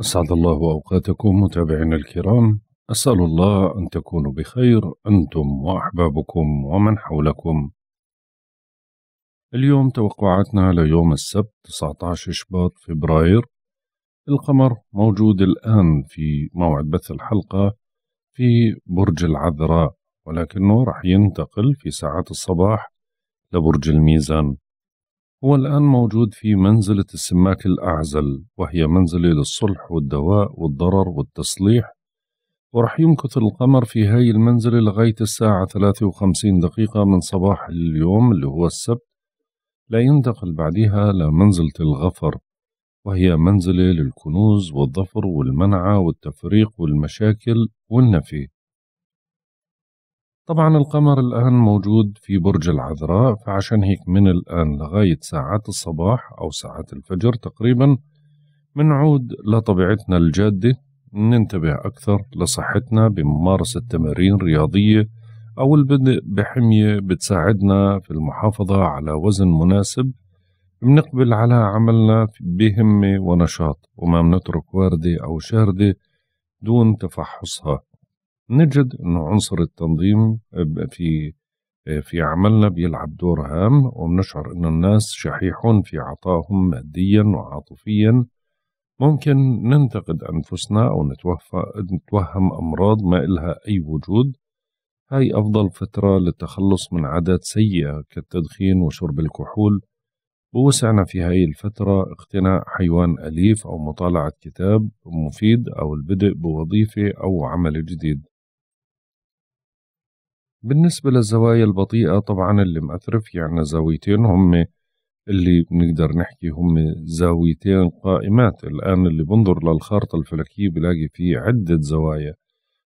أسعد الله أوقاتكم متابعينا الكرام أسأل الله أن تكونوا بخير أنتم وأحبابكم ومن حولكم اليوم توقعاتنا ليوم السبت 19 شباط فبراير القمر موجود الآن في موعد بث الحلقة في برج العذراء ولكنه راح ينتقل في ساعات الصباح لبرج الميزان هو الآن موجود في منزلة السماك الأعزل وهي منزلة للصلح والدواء والضرر والتصليح ورح يمكث القمر في هاي المنزلة لغاية الساعة 53 دقيقة من صباح اليوم اللي هو السبت لا ينتقل بعدها لمنزلة الغفر وهي منزلة للكنوز والظفر والمنعة والتفريق والمشاكل والنفي طبعا القمر الآن موجود في برج العذراء فعشان هيك من الآن لغاية ساعات الصباح أو ساعات الفجر تقريبا منعود لطبيعتنا الجادة ننتبه أكثر لصحتنا بممارسة تمارين رياضية أو البدء بحمية بتساعدنا في المحافظة على وزن مناسب بنقبل على عملنا بهمة ونشاط وما بنترك واردة أو شاردة دون تفحصها نجد أن عنصر التنظيم آه، في آه، في عملنا بيلعب دور هام وبنشعر أن الناس شحيحون في عطائهم ماديا وعاطفيا ممكن ننتقد أنفسنا أو نتوهم أمراض ما إلها أي وجود هاي أفضل فترة للتخلص من عادات سيئة كالتدخين وشرب الكحول ووسعنا في هاي الفترة اقتناء حيوان أليف أو مطالعة كتاب مفيد أو البدء بوظيفة أو عمل جديد بالنسبة للزوايا البطيئة طبعا اللي مأثر في يعني زاويتين هم اللي بنقدر نحكي هم زاويتين قائمات الآن اللي بنظر للخارطة الفلكية بلاقي فيه عدة زوايا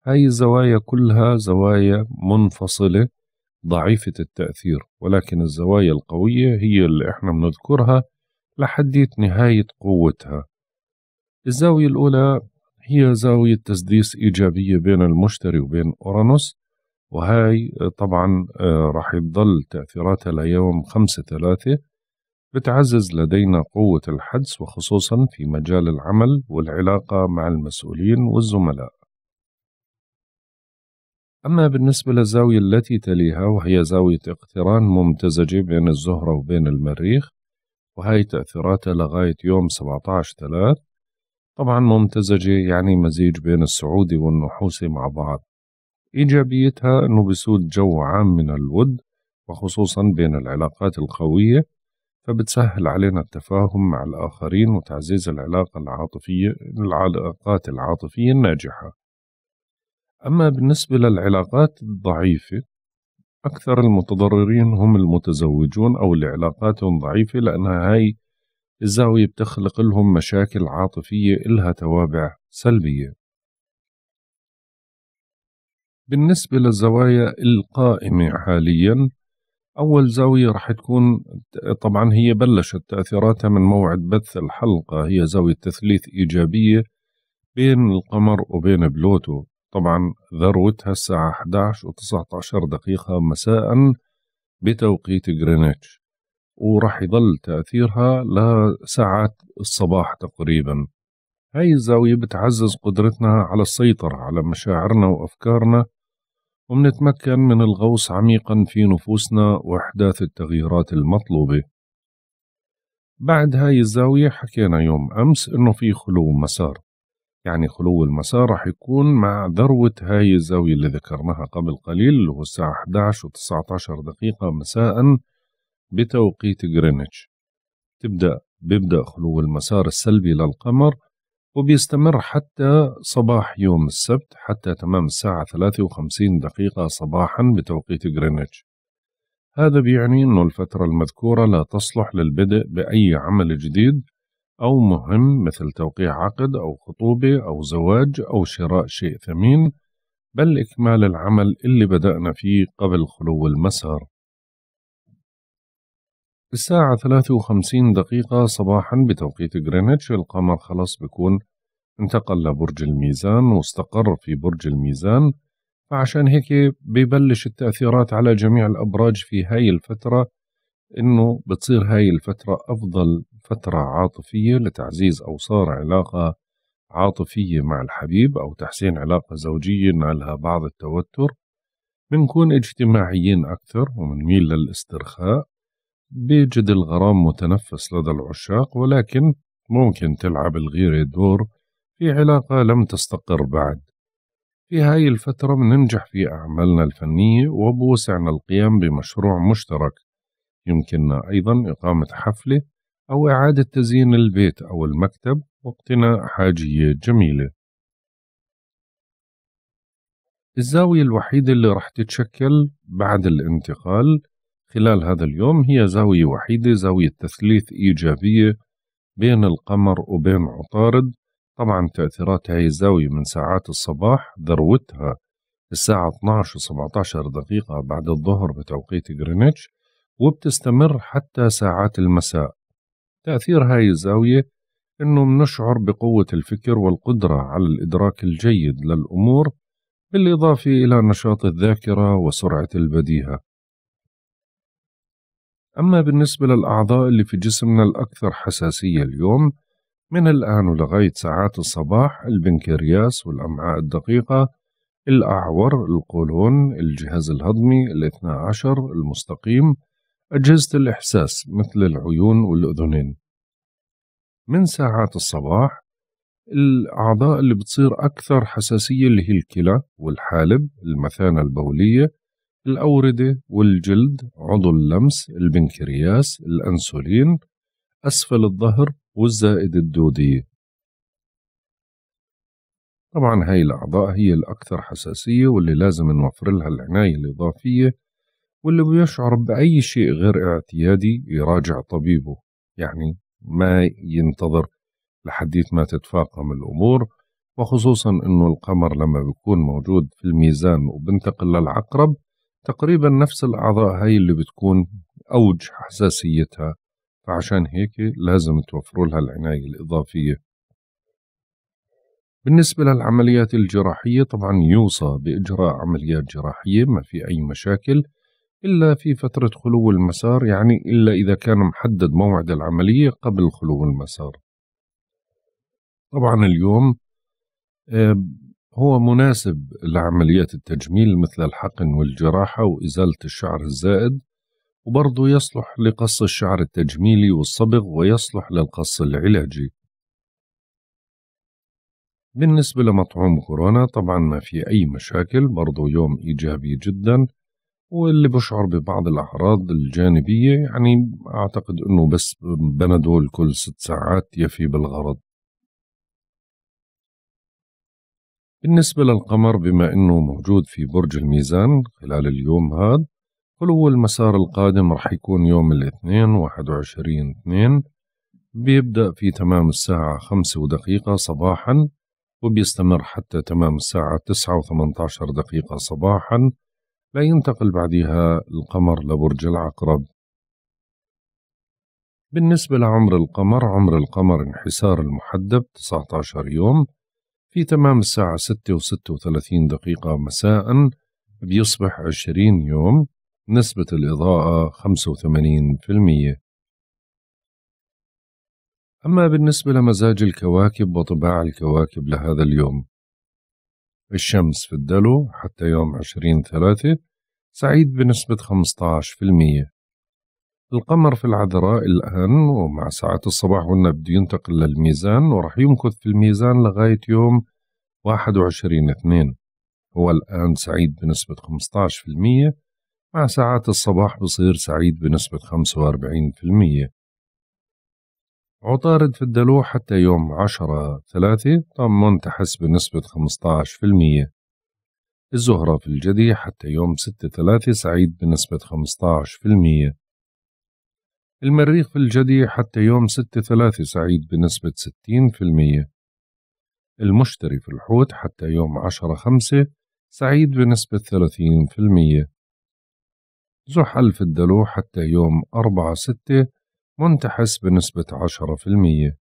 هاي الزوايا كلها زوايا منفصلة ضعيفة التأثير ولكن الزوايا القوية هي اللي احنا بنذكرها لحد نهاية قوتها الزاوية الأولى هي زاوية تسديس إيجابية بين المشتري وبين أورانوس وهاي طبعا آه، راح يضل تأثيراتها ليوم خمسة ثلاثة بتعزز لدينا قوة الحدس وخصوصا في مجال العمل والعلاقة مع المسؤولين والزملاء أما بالنسبة للزاوية التي تليها وهي زاوية اقتران ممتزجة بين الزهرة وبين المريخ وهي تأثيراتها لغاية يوم 17 ثلاث طبعا ممتزجة يعني مزيج بين السعودي والنحوسي مع بعض إيجابيتها أنه بيسود جو عام من الود وخصوصا بين العلاقات القوية فبتسهل علينا التفاهم مع الآخرين وتعزيز العلاقة العاطفية العلاقات العاطفية الناجحة أما بالنسبة للعلاقات الضعيفة أكثر المتضررين هم المتزوجون أو اللي علاقاتهم ضعيفة لأنها هاي الزاوية بتخلق لهم مشاكل عاطفية إلها توابع سلبية بالنسبة للزوايا القائمة حاليا أول زاوية رح تكون طبعا هي بلشت تأثيراتها من موعد بث الحلقة هي زاوية تثليث إيجابية بين القمر وبين بلوتو طبعا ذروتها الساعة 11 و 19 دقيقة مساء بتوقيت غرينتش ورح يظل تأثيرها لساعات الصباح تقريبا هاي الزاوية بتعزز قدرتنا على السيطرة على مشاعرنا وأفكارنا ومنتمكن من الغوص عميقا في نفوسنا وإحداث التغييرات المطلوبة بعد هاي الزاوية حكينا يوم أمس إنه في خلو مسار يعني خلو المسار رح يكون مع ذروة هاي الزاوية اللي ذكرناها قبل قليل اللي هو الساعة 11 و 19 دقيقة مساء بتوقيت غرينتش تبدأ بيبدأ خلو المسار السلبي للقمر وبيستمر حتى صباح يوم السبت حتى تمام الساعة 53 دقيقة صباحا بتوقيت غرينتش هذا بيعني أن الفترة المذكورة لا تصلح للبدء بأي عمل جديد أو مهم مثل توقيع عقد أو خطوبة أو زواج أو شراء شيء ثمين بل إكمال العمل اللي بدأنا فيه قبل خلو المسار الساعة 53 دقيقة صباحا بتوقيت غرينتش القمر خلاص بيكون انتقل لبرج الميزان واستقر في برج الميزان فعشان هيك ببلش التأثيرات على جميع الأبراج في هاي الفترة إنه بتصير هاي الفترة أفضل فترة عاطفية لتعزيز أوصار علاقة عاطفية مع الحبيب أو تحسين علاقة زوجية نالها بعض التوتر بنكون اجتماعيين أكثر ومنميل للاسترخاء بيجد الغرام متنفس لدى العشاق ولكن ممكن تلعب الغيرة دور في علاقة لم تستقر بعد في هاي الفترة بننجح في أعمالنا الفنية وبوسعنا القيام بمشروع مشترك يمكننا أيضا إقامة حفلة أو إعادة تزيين البيت أو المكتب واقتناء حاجية جميلة الزاوية الوحيدة اللي رح تتشكل بعد الانتقال خلال هذا اليوم هي زاوية وحيدة زاوية تثليث إيجابية بين القمر وبين عطارد طبعا تأثيرات هاي الزاوية من ساعات الصباح ذروتها الساعة 12 و17 دقيقة بعد الظهر بتوقيت غرينتش وبتستمر حتى ساعات المساء تأثير هاي الزاوية إنه منشعر بقوة الفكر والقدرة على الإدراك الجيد للأمور بالإضافة إلى نشاط الذاكرة وسرعة البديهة أما بالنسبة للأعضاء اللي في جسمنا الأكثر حساسية اليوم من الآن ولغاية ساعات الصباح البنكرياس والأمعاء الدقيقة الأعور القولون الجهاز الهضمي الاثنى عشر المستقيم أجهزة الإحساس مثل العيون والأذنين من ساعات الصباح الأعضاء اللي بتصير أكثر حساسية اللي هي الكلى والحالب المثانة البولية الأوردة والجلد عضو اللمس البنكرياس الأنسولين أسفل الظهر والزائد الدودية طبعا هاي الأعضاء هي الأكثر حساسية واللي لازم نوفر لها العناية الإضافية واللي بيشعر بأي شيء غير اعتيادي يراجع طبيبه يعني ما ينتظر لحديت ما تتفاقم الأمور وخصوصا أنه القمر لما بيكون موجود في الميزان وبنتقل للعقرب تقريبا نفس الأعضاء هاي اللي بتكون أوج حساسيتها فعشان هيك لازم توفروا لها العناية الإضافية بالنسبة للعمليات الجراحية طبعا يوصى بإجراء عمليات جراحية ما في أي مشاكل إلا في فترة خلو المسار يعني إلا إذا كان محدد موعد العملية قبل خلو المسار طبعا اليوم آه، هو مناسب لعمليات التجميل مثل الحقن والجراحة وإزالة الشعر الزائد وبرضه يصلح لقص الشعر التجميلي والصبغ ويصلح للقص العلاجي بالنسبة لمطعوم كورونا طبعا ما في أي مشاكل برضه يوم إيجابي جدا واللي بشعر ببعض الأعراض الجانبية يعني أعتقد أنه بس بندول كل ست ساعات يفي بالغرض بالنسبة للقمر بما أنه موجود في برج الميزان خلال اليوم هذا هو المسار القادم رح يكون يوم الاثنين واحد وعشرين اثنين بيبدأ في تمام الساعة خمسة ودقيقة صباحا وبيستمر حتى تمام الساعة تسعة وثمنتاشر دقيقة صباحا لا ينتقل بعدها القمر لبرج العقرب بالنسبة لعمر القمر عمر القمر انحسار المحدب تسعتاشر يوم في تمام الساعة 6 و 36 دقيقة مساء بيصبح 20 يوم نسبة الإضاءة 85% أما بالنسبة لمزاج الكواكب وطباع الكواكب لهذا اليوم الشمس في الدلو حتى يوم 20 ثلاثة سعيد بنسبة 15% القمر في العذراء الآن ومع ساعات الصباح قلنا بده ينتقل للميزان وراح يمكث في الميزان لغاية يوم 21 اثنين هو الآن سعيد بنسبة 15% مع ساعات الصباح بصير سعيد بنسبة 45% عطارد في الدلو حتى يوم 10 ثلاثة طمن تحس بنسبة 15% الزهرة في الجدي حتى يوم 6 ثلاثة سعيد بنسبة 15% المريخ في الجدي حتى يوم ستة ثلاثة سعيد بنسبة ستين في المية المشتري في الحوت حتى يوم عشرة خمسة سعيد بنسبة ثلاثين في المية زحل في الدلو حتى يوم أربعة ستة منتحس بنسبة عشرة في المية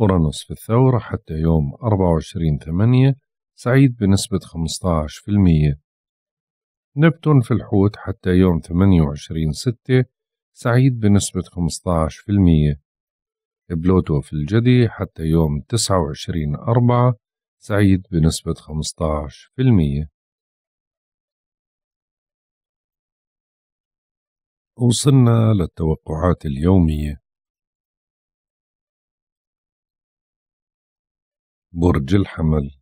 أورانوس في الثورة حتى يوم أربعة وعشرين ثمانية سعيد بنسبة خمسة في المية نبتون في الحوت حتى يوم ثمانية وعشرين ستة سعيد بنسبة 15% بلوتو في الجدي حتى يوم 29 أربعة سعيد بنسبة 15% وصلنا للتوقعات اليومية برج الحمل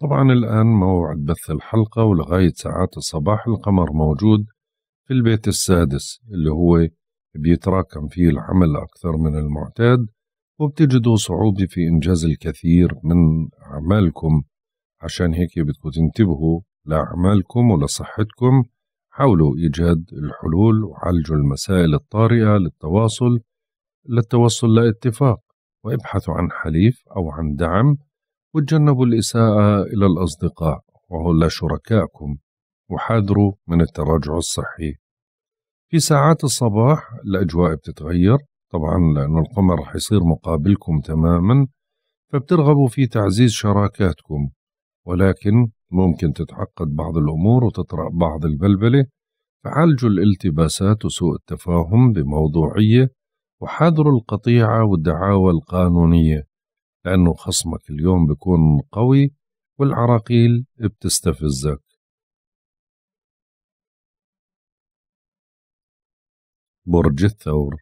طبعا الآن موعد بث الحلقة ولغاية ساعات الصباح القمر موجود في البيت السادس اللي هو بيتراكم فيه العمل أكثر من المعتاد وبتجدوا صعوبة في إنجاز الكثير من أعمالكم عشان هيك بدكم تنتبهوا لأعمالكم ولصحتكم حاولوا إيجاد الحلول وعالجوا المسائل الطارئة للتواصل للتوصل لاتفاق وابحثوا عن حليف أو عن دعم وتجنبوا الإساءة إلى الأصدقاء وهؤلاء شركائكم وحاذروا من التراجع الصحي في ساعات الصباح الأجواء بتتغير طبعا لأن القمر رح يصير مقابلكم تماما فبترغبوا في تعزيز شراكاتكم ولكن ممكن تتعقد بعض الأمور وتطرأ بعض البلبلة فعالجوا الالتباسات وسوء التفاهم بموضوعية وحاذروا القطيعة والدعاوى القانونية لأنه خصمك اليوم بيكون قوي والعراقيل بتستفزك برج الثور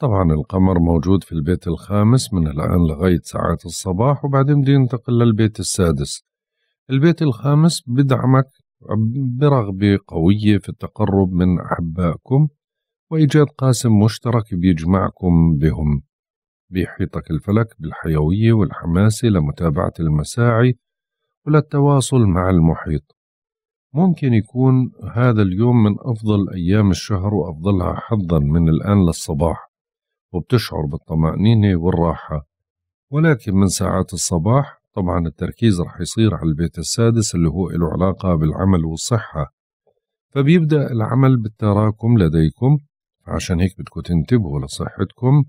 طبعا القمر موجود في البيت الخامس من الآن لغاية ساعات الصباح وبعدين بده ينتقل للبيت السادس البيت الخامس بدعمك برغبة قوية في التقرب من أحبائكم وإيجاد قاسم مشترك بيجمعكم بهم بيحيطك الفلك بالحيوية والحماسة لمتابعة المساعي وللتواصل مع المحيط ممكن يكون هذا اليوم من أفضل أيام الشهر وأفضلها حظا من الآن للصباح وبتشعر بالطمأنينة والراحة ولكن من ساعات الصباح طبعا التركيز رح يصير على البيت السادس اللي هو له علاقة بالعمل والصحة فبيبدأ العمل بالتراكم لديكم عشان هيك بدكم تنتبهوا لصحتكم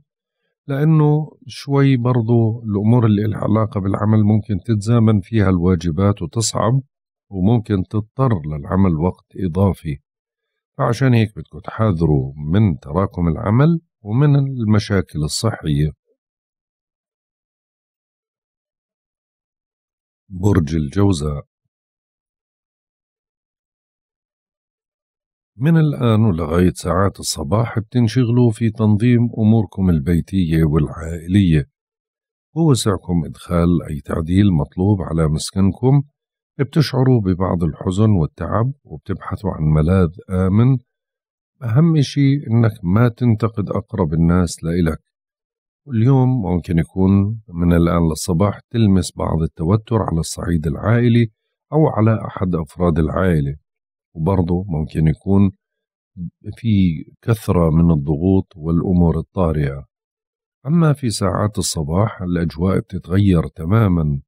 لأنه شوي برضو الأمور اللي لها علاقة بالعمل ممكن تتزامن فيها الواجبات وتصعب وممكن تضطر للعمل وقت إضافي فعشان هيك بدكم تحاذروا من تراكم العمل ومن المشاكل الصحية برج الجوزاء من الآن ولغاية ساعات الصباح بتنشغلوا في تنظيم أموركم البيتية والعائلية ووسعكم إدخال أي تعديل مطلوب على مسكنكم بتشعروا ببعض الحزن والتعب وبتبحثوا عن ملاذ آمن أهم شيء إنك ما تنتقد أقرب الناس لإلك اليوم ممكن يكون من الآن للصباح تلمس بعض التوتر على الصعيد العائلي أو على أحد أفراد العائلة وبرضه ممكن يكون في كثرة من الضغوط والأمور الطارئة أما في ساعات الصباح الأجواء بتتغير تماما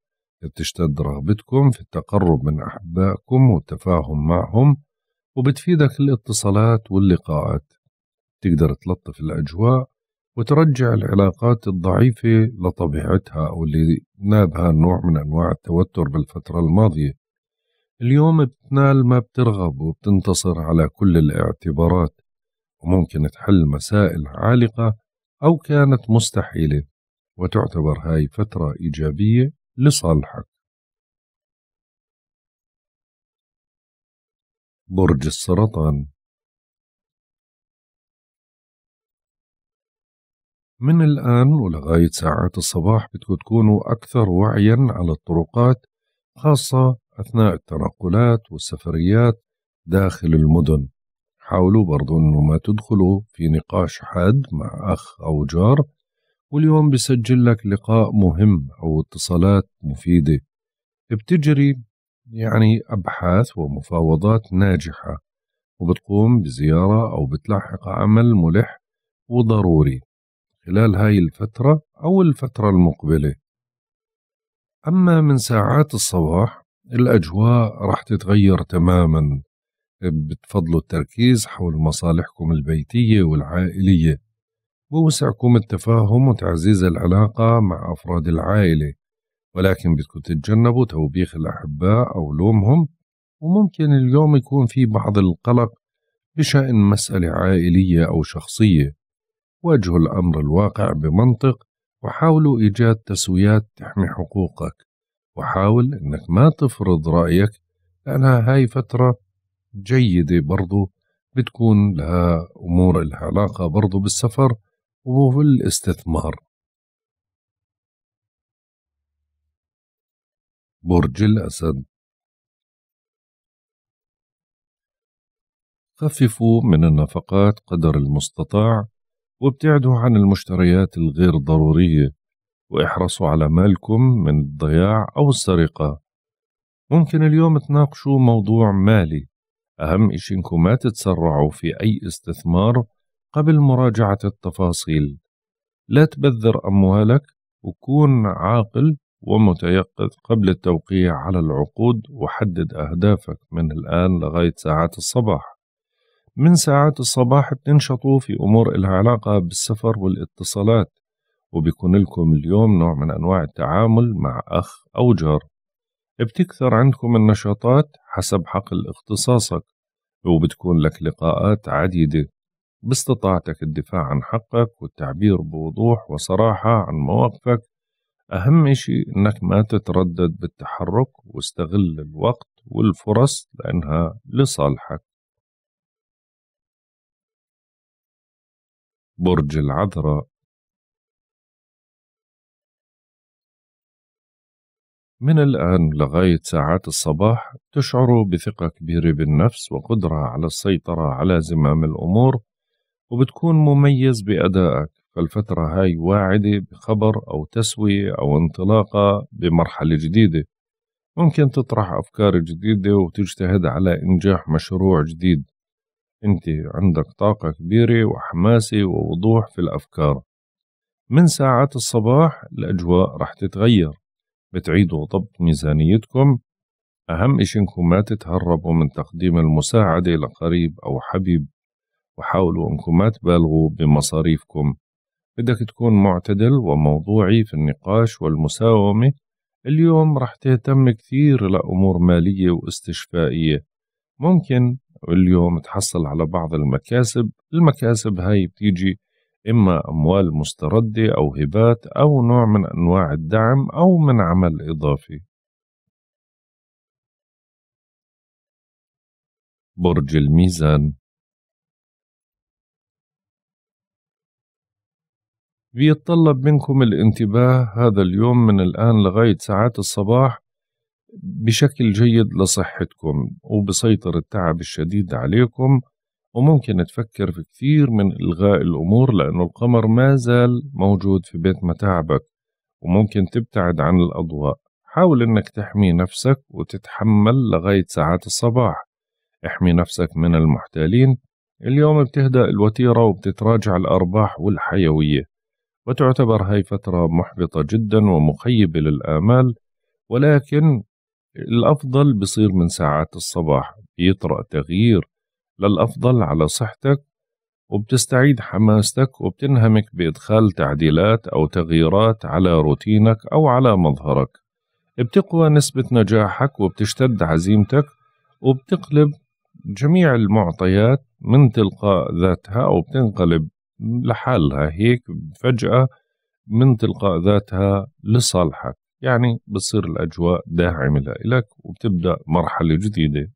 بتشتد رغبتكم في التقرب من أحبائكم والتفاهم معهم وبتفيدك الاتصالات واللقاءات تقدر تلطف الأجواء وترجع العلاقات الضعيفة لطبيعتها أو اللي نابها نوع من أنواع التوتر بالفترة الماضية اليوم بتنال ما بترغب وبتنتصر على كل الاعتبارات وممكن تحل مسائل عالقة أو كانت مستحيلة وتعتبر هاي فترة إيجابية لصالحك برج السرطان من الآن ولغاية ساعات الصباح بدكم تكونوا أكثر وعيا على الطرقات خاصة أثناء التنقلات والسفريات داخل المدن حاولوا برضو أنه ما تدخلوا في نقاش حاد مع أخ أو جار واليوم بسجل لك لقاء مهم أو اتصالات مفيدة بتجري يعني أبحاث ومفاوضات ناجحة وبتقوم بزيارة أو بتلاحق عمل ملح وضروري خلال هاي الفترة أو الفترة المقبلة أما من ساعات الصباح الأجواء راح تتغير تماما بتفضلوا التركيز حول مصالحكم البيتية والعائلية ووسعكم التفاهم وتعزيز العلاقة مع أفراد العائلة ولكن بدكم تتجنبوا توبيخ الأحباء أو لومهم وممكن اليوم يكون في بعض القلق بشأن مسألة عائلية أو شخصية واجهوا الأمر الواقع بمنطق وحاولوا إيجاد تسويات تحمي حقوقك وحاول انك ما تفرض رايك لانها هاي فتره جيده برضو بتكون لها امور لها علاقه برضو بالسفر وبالاستثمار برج الاسد خففوا من النفقات قدر المستطاع وابتعدوا عن المشتريات الغير ضرورية واحرصوا على مالكم من الضياع أو السرقة ممكن اليوم تناقشوا موضوع مالي أهم إشي إنكم ما تتسرعوا في أي استثمار قبل مراجعة التفاصيل لا تبذر أموالك وكون عاقل ومتيقظ قبل التوقيع على العقود وحدد أهدافك من الآن لغاية ساعات الصباح من ساعات الصباح بتنشطوا في أمور إلها علاقة بالسفر والاتصالات وبيكون لكم اليوم نوع من أنواع التعامل مع أخ أو جار بتكثر عندكم النشاطات حسب حقل اختصاصك وبتكون لك لقاءات عديدة باستطاعتك الدفاع عن حقك والتعبير بوضوح وصراحة عن مواقفك أهم شيء إنك ما تتردد بالتحرك واستغل الوقت والفرص لأنها لصالحك برج العذراء من الآن لغاية ساعات الصباح تشعر بثقة كبيرة بالنفس وقدرة على السيطرة على زمام الأمور وبتكون مميز بأدائك فالفترة هاي واعدة بخبر أو تسوية أو انطلاقة بمرحلة جديدة ممكن تطرح أفكار جديدة وتجتهد على إنجاح مشروع جديد أنت عندك طاقة كبيرة وحماسة ووضوح في الأفكار من ساعات الصباح الأجواء رح تتغير بتعيدوا ضبط ميزانيتكم أهم إشي إنكم ما تتهربوا من تقديم المساعدة لقريب أو حبيب وحاولوا إنكم ما تبالغوا بمصاريفكم بدك تكون معتدل وموضوعي في النقاش والمساومة اليوم رح تهتم كثير لأمور مالية واستشفائية ممكن اليوم تحصل على بعض المكاسب المكاسب هاي بتيجي إما أموال مستردة أو هبات أو نوع من أنواع الدعم أو من عمل إضافي برج الميزان بيتطلب منكم الانتباه هذا اليوم من الآن لغاية ساعات الصباح بشكل جيد لصحتكم وبسيطر التعب الشديد عليكم وممكن تفكر في كثير من إلغاء الأمور لأنه القمر ما زال موجود في بيت متاعبك وممكن تبتعد عن الأضواء حاول إنك تحمي نفسك وتتحمل لغاية ساعات الصباح احمي نفسك من المحتالين اليوم بتهدأ الوتيرة وبتتراجع الأرباح والحيوية وتعتبر هاي فترة محبطة جدا ومخيبة للآمال ولكن الأفضل بصير من ساعات الصباح بيطرأ تغيير للأفضل على صحتك وبتستعيد حماستك وبتنهمك بإدخال تعديلات أو تغييرات على روتينك أو على مظهرك بتقوى نسبة نجاحك وبتشتد عزيمتك وبتقلب جميع المعطيات من تلقاء ذاتها أو بتنقلب لحالها هيك فجأة من تلقاء ذاتها لصالحك يعني بتصير الأجواء داعمة لك وبتبدأ مرحلة جديدة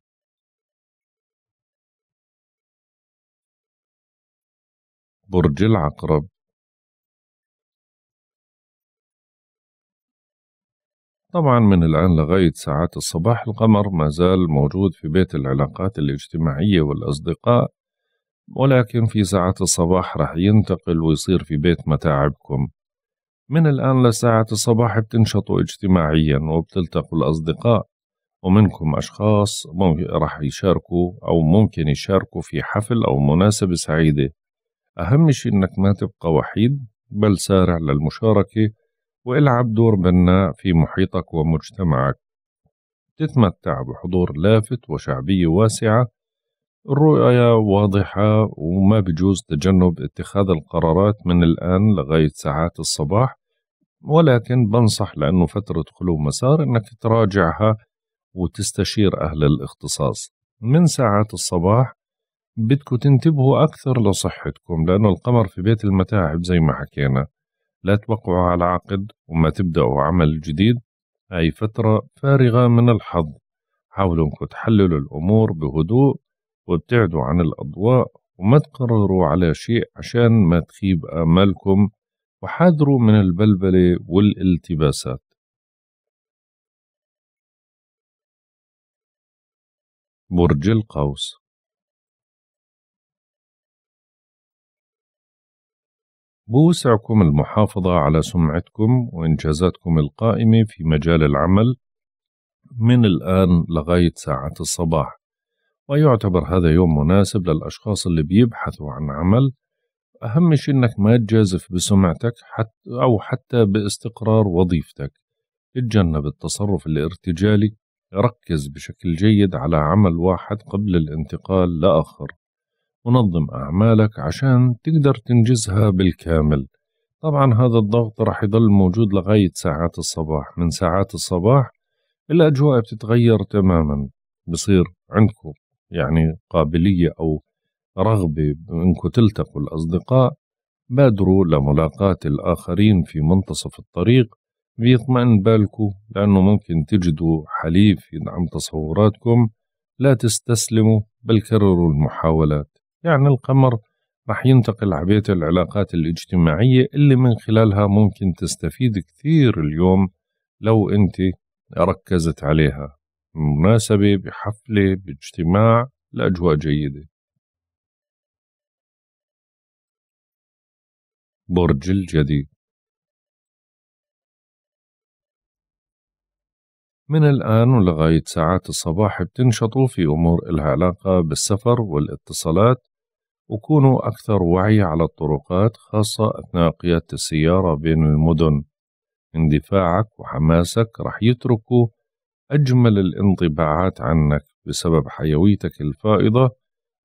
برج العقرب طبعا من الآن لغاية ساعات الصباح القمر ما زال موجود في بيت العلاقات الاجتماعية والأصدقاء ولكن في ساعات الصباح رح ينتقل ويصير في بيت متاعبكم من الآن لساعة الصباح بتنشطوا اجتماعيا وبتلتقوا الأصدقاء ومنكم أشخاص رح يشاركوا أو ممكن يشاركوا في حفل أو مناسبة سعيدة أهم شيء إنك ما تبقى وحيد بل سارع للمشاركة والعب دور بناء في محيطك ومجتمعك تتمتع بحضور لافت وشعبية واسعة الرؤية واضحة وما بجوز تجنب اتخاذ القرارات من الآن لغاية ساعات الصباح ولكن بنصح لأنه فترة خلو مسار أنك تراجعها وتستشير أهل الاختصاص من ساعات الصباح بدكم تنتبهوا أكثر لصحتكم لأنه القمر في بيت المتاعب زي ما حكينا لا توقعوا على عقد وما تبدأوا عمل جديد هاي فترة فارغة من الحظ حاولوا انكم تحللوا الأمور بهدوء وابتعدوا عن الأضواء وما تقرروا على شيء عشان ما تخيب آمالكم وحاذروا من البلبلة والالتباسات برج القوس بوسعكم المحافظة على سمعتكم وإنجازاتكم القائمة في مجال العمل من الآن لغاية ساعة الصباح ويعتبر هذا يوم مناسب للأشخاص اللي بيبحثوا عن عمل أهم شيء إنك ما تجازف بسمعتك حت أو حتى باستقرار وظيفتك اتجنب التصرف الارتجالي ركز بشكل جيد على عمل واحد قبل الانتقال لآخر ونظم أعمالك عشان تقدر تنجزها بالكامل طبعا هذا الضغط راح يضل موجود لغاية ساعات الصباح من ساعات الصباح الأجواء بتتغير تماما بصير عندكم يعني قابلية أو رغبة إنكم تلتقوا الأصدقاء بادروا لملاقاة الآخرين في منتصف الطريق بيطمئن بالكم لأنه ممكن تجدوا حليف يدعم تصوراتكم لا تستسلموا بل كرروا المحاولات يعني القمر رح ينتقل عبيت العلاقات الاجتماعية اللي من خلالها ممكن تستفيد كثير اليوم لو أنت ركزت عليها مناسبة بحفلة باجتماع لأجواء جيدة برج الجدي من الآن ولغاية ساعات الصباح بتنشطوا في أمور إلها علاقة بالسفر والاتصالات وكونوا أكثر وعي على الطرقات خاصة أثناء قيادة السيارة بين المدن اندفاعك وحماسك رح يتركوا أجمل الانطباعات عنك بسبب حيويتك الفائضة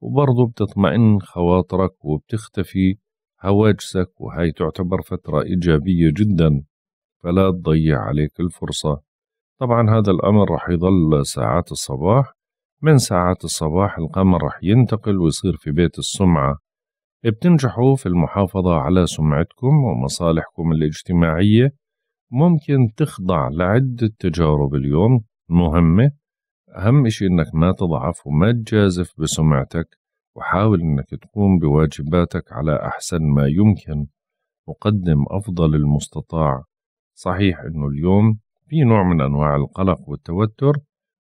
وبرضه بتطمئن خواطرك وبتختفي هواجسك وهي تعتبر فترة إيجابية جدا فلا تضيع عليك الفرصة طبعا هذا الأمر رح يضل ساعات الصباح من ساعات الصباح القمر رح ينتقل ويصير في بيت السمعة بتنجحوا في المحافظة على سمعتكم ومصالحكم الاجتماعية ممكن تخضع لعدة تجارب اليوم مهمة أهم إشي إنك ما تضعف وما تجازف بسمعتك وحاول إنك تقوم بواجباتك على أحسن ما يمكن وقدم أفضل المستطاع صحيح إنه اليوم في نوع من أنواع القلق والتوتر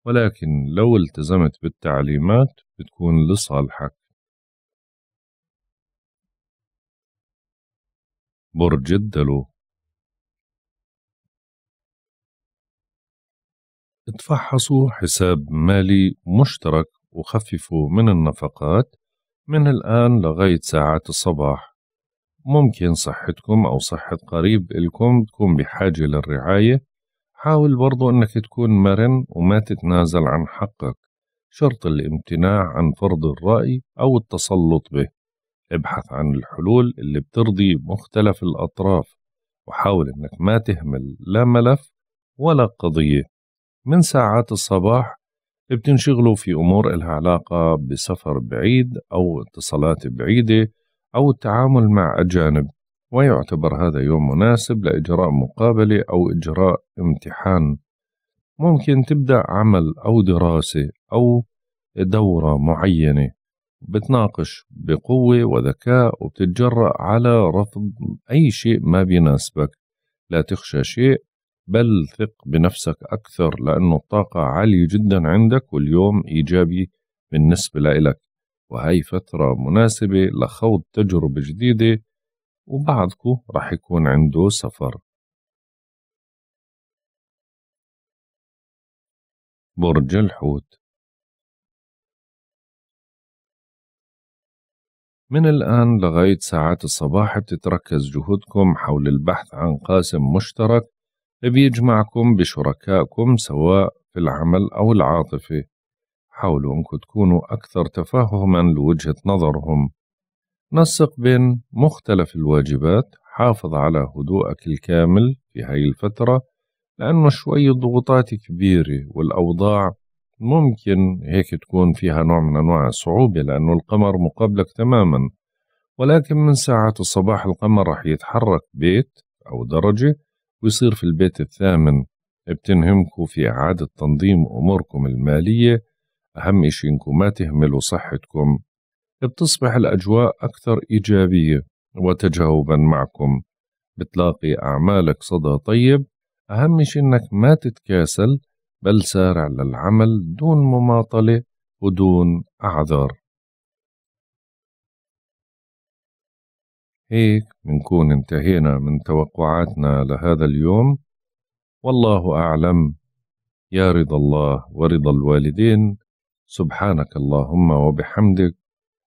ولكن لو التزمت بالتعليمات بتكون لصالحك برج الدلو اتفحصوا حساب مالي مشترك وخففوا من النفقات من الآن لغاية ساعة الصباح ممكن صحتكم أو صحة قريب إلكم تكون بحاجة للرعاية حاول برضو أنك تكون مرن وما تتنازل عن حقك شرط الامتناع عن فرض الرأي أو التسلط به ابحث عن الحلول اللي بترضي مختلف الأطراف وحاول أنك ما تهمل لا ملف ولا قضية من ساعات الصباح بتنشغلوا في أمور إلها علاقة بسفر بعيد أو اتصالات بعيدة أو التعامل مع أجانب ويعتبر هذا يوم مناسب لإجراء مقابلة أو إجراء امتحان ممكن تبدأ عمل أو دراسة أو دورة معينة بتناقش بقوة وذكاء وبتتجرأ على رفض أي شيء ما بيناسبك لا تخشى شيء بل ثق بنفسك أكثر لأنه الطاقة عالية جدا عندك واليوم إيجابي بالنسبة لإلك وهي فترة مناسبة لخوض تجربة جديدة وبعضكو رح يكون عنده سفر برج الحوت من الآن لغاية ساعات الصباح بتتركز جهودكم حول البحث عن قاسم مشترك بيجمعكم بشركائكم سواء في العمل أو العاطفة حاولوا أنكم تكونوا أكثر تفهما لوجهة نظرهم نسق بين مختلف الواجبات حافظ على هدوءك الكامل في هاي الفترة لأنه شوية ضغوطات كبيرة والأوضاع ممكن هيك تكون فيها نوع من أنواع الصعوبة لأنه القمر مقابلك تماما ولكن من ساعة الصباح القمر رح يتحرك بيت أو درجة ويصير في البيت الثامن بتنهمكم في إعادة تنظيم أموركم المالية أهم إشي إنكم ما تهملوا صحتكم بتصبح الأجواء أكثر إيجابية وتجاوبا معكم بتلاقي أعمالك صدى طيب أهم شيء إنك ما تتكاسل بل سارع للعمل دون مماطلة ودون أعذار هيك بنكون انتهينا من توقعاتنا لهذا اليوم والله أعلم يا رضا الله ورضا الوالدين سبحانك اللهم وبحمدك